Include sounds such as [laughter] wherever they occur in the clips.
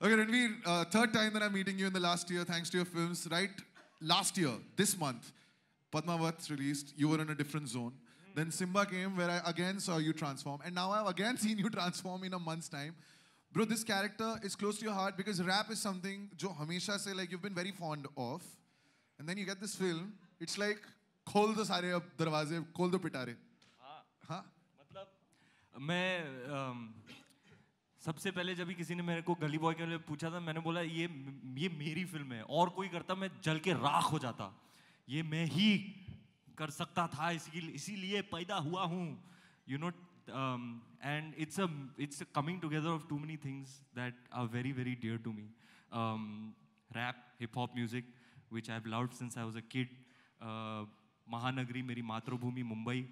Okay, Ranveer, uh, third time that I'm meeting you in the last year, thanks to your films, right? Last year, this month, Padmavat released, you were in a different zone. Then Simba came, where I again saw you transform. And now I've again [laughs] seen you transform in a month's time. Bro, this character is close to your heart because rap is something jo hamesha say like you've been very fond of. And then you get this film, it's like, खोल दो सारे अब the खोल दो पिटारे हाँ मतलब मैं सबसे पहले जब भी किसी ने मेरे को गली बॉय के लिए पूछा था मैंने बोला ये ये मेरी फिल्म है और कोई करता मैं जल के राख हो जाता ये मैं ही कर सकता था इसकी इसीलिए पैदा हुआ हूँ you know and it's a it's coming together of too many things that are very very dear to me rap hip hop music which I have loved since I was a kid महानगरी मेरी मातृभूमि Mumbai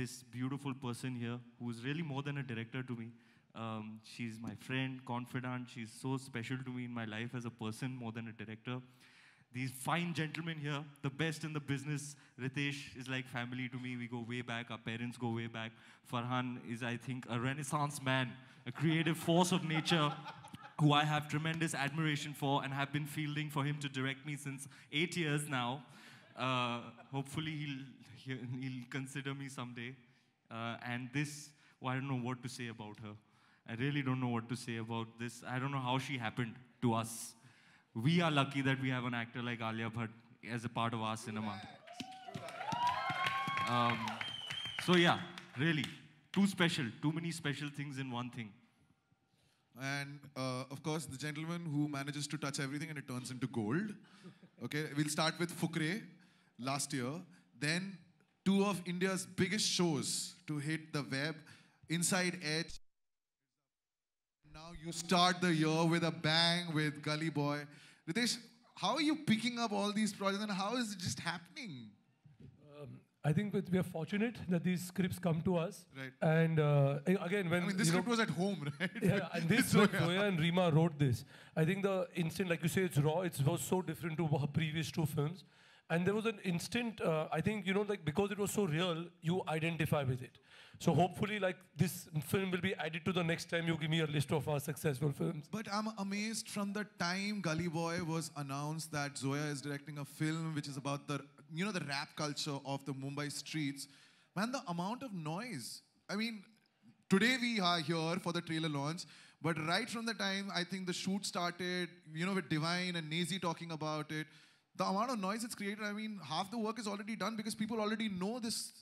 this beautiful person here who's really more than a director to me. Um, she's my friend, confidant. She's so special to me in my life as a person more than a director. These fine gentlemen here, the best in the business. Ritesh is like family to me. We go way back. Our parents go way back. Farhan is, I think, a renaissance man, a creative force of nature who I have tremendous admiration for and have been fielding for him to direct me since eight years now. Uh, hopefully, he'll, he'll consider me someday. Uh, and this, well, I don't know what to say about her. I really don't know what to say about this. I don't know how she happened to us. We are lucky that we have an actor like Alia Bhatt as a part of our cinema. Um, so yeah, really, too special, too many special things in one thing. And uh, of course, the gentleman who manages to touch everything and it turns into gold. Okay, we'll start with Fukre last year. Then two of India's biggest shows to hit the web, Inside Edge. Now you start the year with a bang with Gully Boy. Ritesh, how are you picking up all these projects and how is it just happening? Um, I think we are fortunate that these scripts come to us. Right. And uh, again, when I mean, this script know, was at home, [laughs] right? Yeah, and this [laughs] when and Rima wrote this, I think the instant, like you say, it's raw. It was so different to previous two films. And there was an instant, uh, I think, you know, like because it was so real, you identify with it. So hopefully, like this film will be added to the next time you give me a list of our successful films. But I'm amazed from the time Gully Boy was announced that Zoya is directing a film which is about the, you know, the rap culture of the Mumbai streets. Man, the amount of noise. I mean, today we are here for the trailer launch. But right from the time I think the shoot started, you know, with Divine and Nazi talking about it the amount of noise it's created, I mean, half the work is already done because people already know this.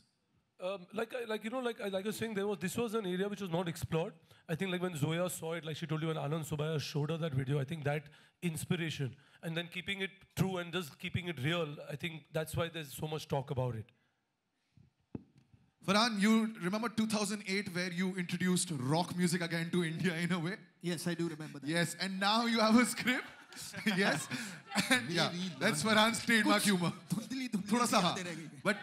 Um, like, like you know, like, like I was saying, there was this was an area which was not explored. I think like when Zoya saw it, like she told you, when Anand Subaya showed her that video, I think that inspiration and then keeping it true and just keeping it real, I think that's why there's so much talk about it. Farhan, you remember 2008 where you introduced rock music again to India in a way? Yes, I do remember that. Yes, and now you have a script. yes. And yeah, that's Farhan's trademark humor. थोड़ा सा हाँ. But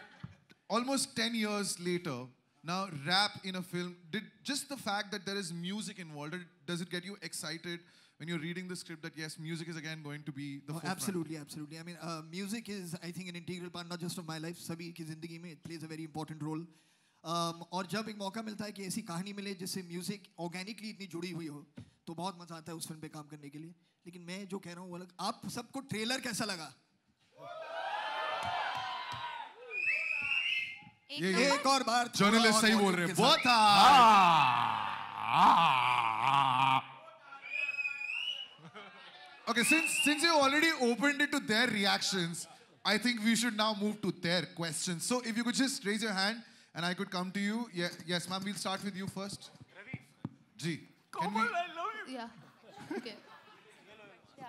almost 10 years later, now rap in a film, did just the fact that there is music involved, does it get you excited when you're reading the script that yes, music is again going to be the oh, Absolutely, absolutely. I mean, uh, music is, I think, an integral part not just of my life, सभी ki zindagi mein it plays a very important role. Um, और जब एक मौका मिलता है कि ऐसी कहानी मिले जिससे म्यूजिक ऑर्गेनिकली इतनी जुड़ी हुई हो तो बहुत मजा आता है उस फिल्म पे काम करने के लिए लेकिन मैं जो कह रहा हूँ वो अलग आप सबको ट्रेलर कैसा लगा ये एक और बार जर्नलिस्ट सही बोल रहे हैं okay since since you already opened it to their reactions I think we should now move to their questions so if you could just raise your hand and I could come to you yes ma'am we will start with you first ji Komal I Yeah. Okay. Yeah.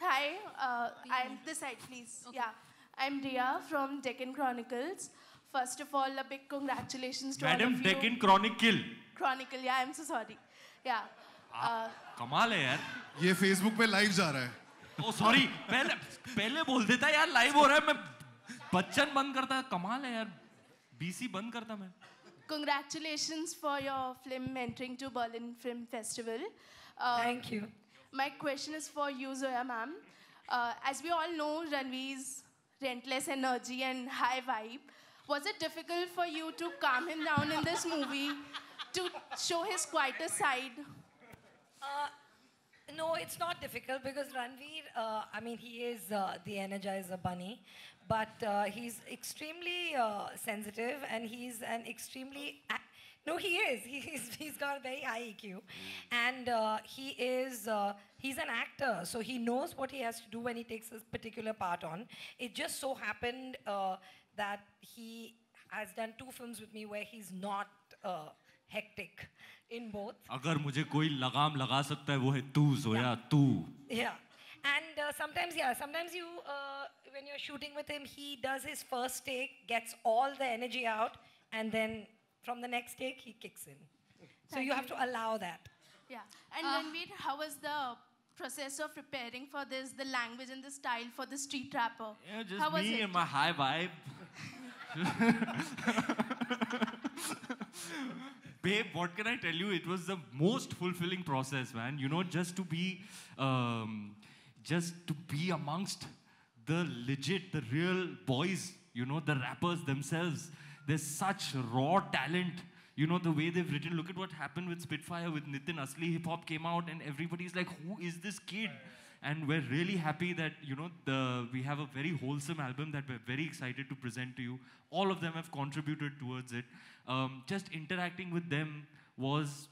Hi, uh, I'm this side, please. Okay. Yeah. I'm Ria from Deccan Chronicles. First of all, a big congratulations to Madam all of Deccan you. Chronicle. Chronicle, yeah, I'm so sorry. Yeah. Uh, कमाल है यार ये Facebook पे live जा रहा है ओ sorry पहले पहले बोल देता यार लाइव हो रहा है मैं बच्चन बंद करता कमाल है यार बीसी बंद करता मैं congratulations for your film entering to Berlin Film Festival. Uh, Thank you. My question is for you, Zoya ma'am. Uh, as we all know, Ranveer's relentless energy and high vibe. Was it difficult for you to calm him down in this movie, to show his quieter side? No, it's not difficult because Ranveer, uh, I mean, he is uh, the energizer bunny, but uh, he's extremely uh, sensitive and he's an extremely. no, he is. [laughs] He's, he's got a very high EQ. And uh, he is, uh, he's an actor. So he knows what he has to do when he takes a particular part on. It just so happened that he has done two films with me where he's not hectic in both. अगर मुझे कोई लगाम लगा सकता है वो है तू जोया तू. Yeah. And uh, sometimes, yeah, sometimes you, uh, when you're shooting with him, he does his first take, gets all the energy out, and then from the next take, he kicks in. So you, have to allow that. Yeah. And uh, Ranveer, how was the process of preparing for this, the language and the style for the street rapper? Yeah, just how me was it? and my high vibe. [laughs] [laughs] [laughs] Babe, what can I tell you? It was the most fulfilling process, man. You know, just to be, um, just to be amongst the legit, the real boys. You know, the rappers themselves. There's such raw talent you know the way they've written look at what happened with spitfire with nitin asli hip hop came out and everybody's like who is this kid and we're really happy that you know the, we have a very wholesome album that we're very excited to present to you. All of them have contributed towards it. Um, just interacting with them was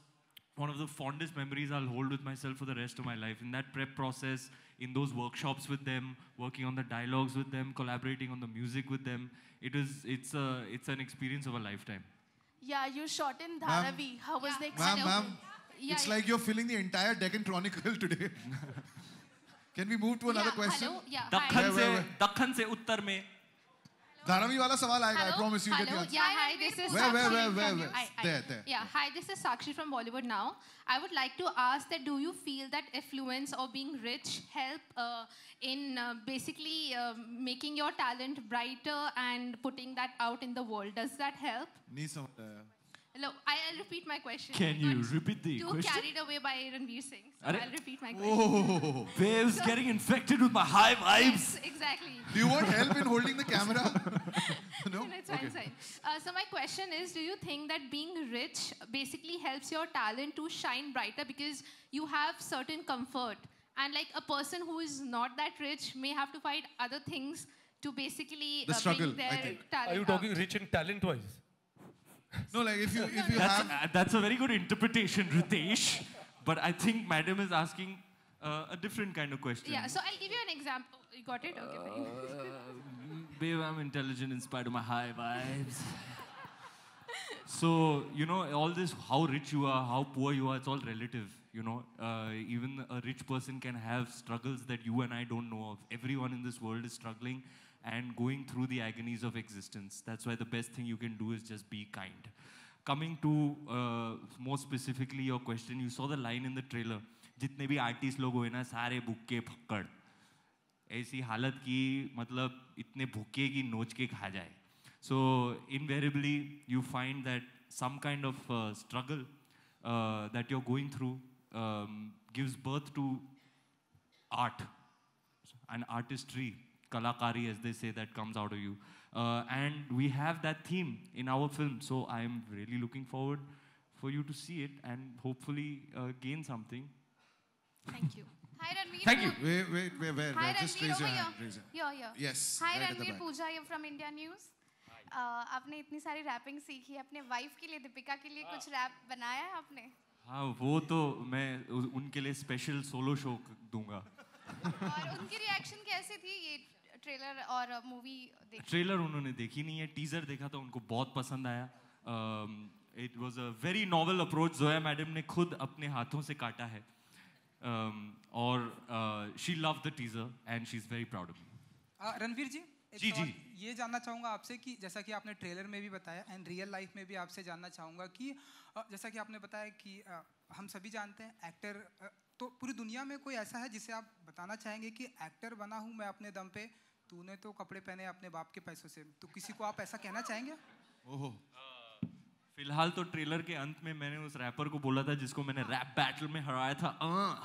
one of the fondest memories I'll hold with myself for the rest of my life. In that prep process, in those workshops with them, working on the dialogues with them, collaborating on the music with them, it is it's a it's an experience of a lifetime. Yeah, you shot in Dharavi. How was yeah. the experience? Ma'am, ma'am, yeah, it's yeah. like you're filling the entire Deccan Chronicle [laughs] today. [laughs] Can we move to another yeah, question? Hello? Yeah, hi. से where, where? से उत्तर में धारावी वाला सवाल आएगा yeah hi this is where where where where, where? I, I, there there yeah hi this is Sakshi from Bollywood now I would like to ask that do you feel that affluence or being rich help uh, in uh, basically uh, making your talent brighter and putting that out in the world does that help नहीं समझ रहा look, I'll repeat my question. Can you repeat the too question? carried away by Ranveer Singh. So I'll repeat my question. Oh, [laughs] Babe's so, getting infected with my high vibes. Yes, exactly. Do you want help in holding the camera? [laughs] no? no, it's fine, okay. fine. Uh, so my question is, do you think that being rich basically helps your talent to shine brighter because you have certain comfort? And like a person who is not that rich may have to fight other things to basically the uh, struggle, their I think. talent Are you talking out? rich and talent-wise? No, like if you if you that's, have uh, that's a very good interpretation, Ritesh. But I think Madam is asking uh, a different kind of question. Yeah, so I'll give you an example. You got it? Okay, fine. Uh, babe, I'm intelligent in spite of my high vibes. [laughs] so, you know, all this how rich you are, how poor you are, it's all relative. You know, uh, even a rich person can have struggles that you and I don't know of. Everyone in this world is struggling and going through the agonies of existence. That's why the best thing you can do is just be kind. Coming to uh, more specifically your question, you saw the line in the trailer. जितने भी artist लोग हुए ना सारे भुक्के फक्कड़ ऐसी हालत की मतलब इतने भुक्के की नोच के खा जाए so invariably you find that some kind of struggle that you are going through gives birth to art and artistry kalakari, as they say, that comes out of you. Uh, and we have that theme in our film. So I'm really looking forward for you to see it and hopefully uh, gain something. Thank you. Hi Ranveer. Thank you. Wait, wait, wait, where? Hi just raise your hand. Raise here. Yes. Hi right Ranveer Pooja, you're from India News. Uh, आपने इतनी सारी wrapping सीखी है अपने wife के लिए दीपिका के लिए कुछ रैप बनाया है आपने हाँ वो तो मैं उनके लिए स्पेशल सोलो शो दूंगा और उनकी रिएक्शन कैसी थी ये ट्रेलर और मूवी ट्रेलर उन्होंने देखी नहीं है टीजर देखा तो उनको बहुत पसंद आया it was a very novel approach Zoya madam ने खुद अपने हाथों से काटा है um, और she love the teaser and she is very proud of me Ranveer ji जी जी ये जानना चाहूंगा आपसे कि जैसा कि आपने ट्रेलर में भी बताया एंड रियल लाइफ में भी आपसे जानना चाहूंगा कि जैसा कि आपने बताया कि हम सभी जानते हैं एक्टर तो पूरी दुनिया में कोई ऐसा है जिसे आप बताना चाहेंगे कि एक्टर बना हूं मैं अपने दम पे तूने तो कपड़े पहने अपने बाप के पैसों से तो किसी को आप ऐसा कहना चाहेंगे ओहो फिलहाल तो ट्रेलर के अंत में मैंने उस रैपर को बोला था जिसको मैंने रैप बैटल में हराया था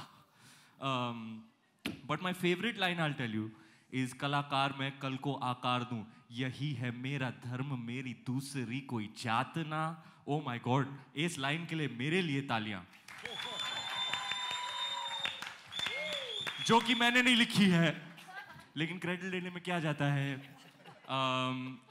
but my favourite line I'll tell you इस कलाकार मैं कल को आकार दूं यही है मेरा धर्म मेरी दूसरी कोई जात ना ओ माय गॉड इस लाइन के लिए मेरे लिए तालियां जो कि मैंने नहीं लिखी है लेकिन क्रेडिट लेने में क्या जाता है um,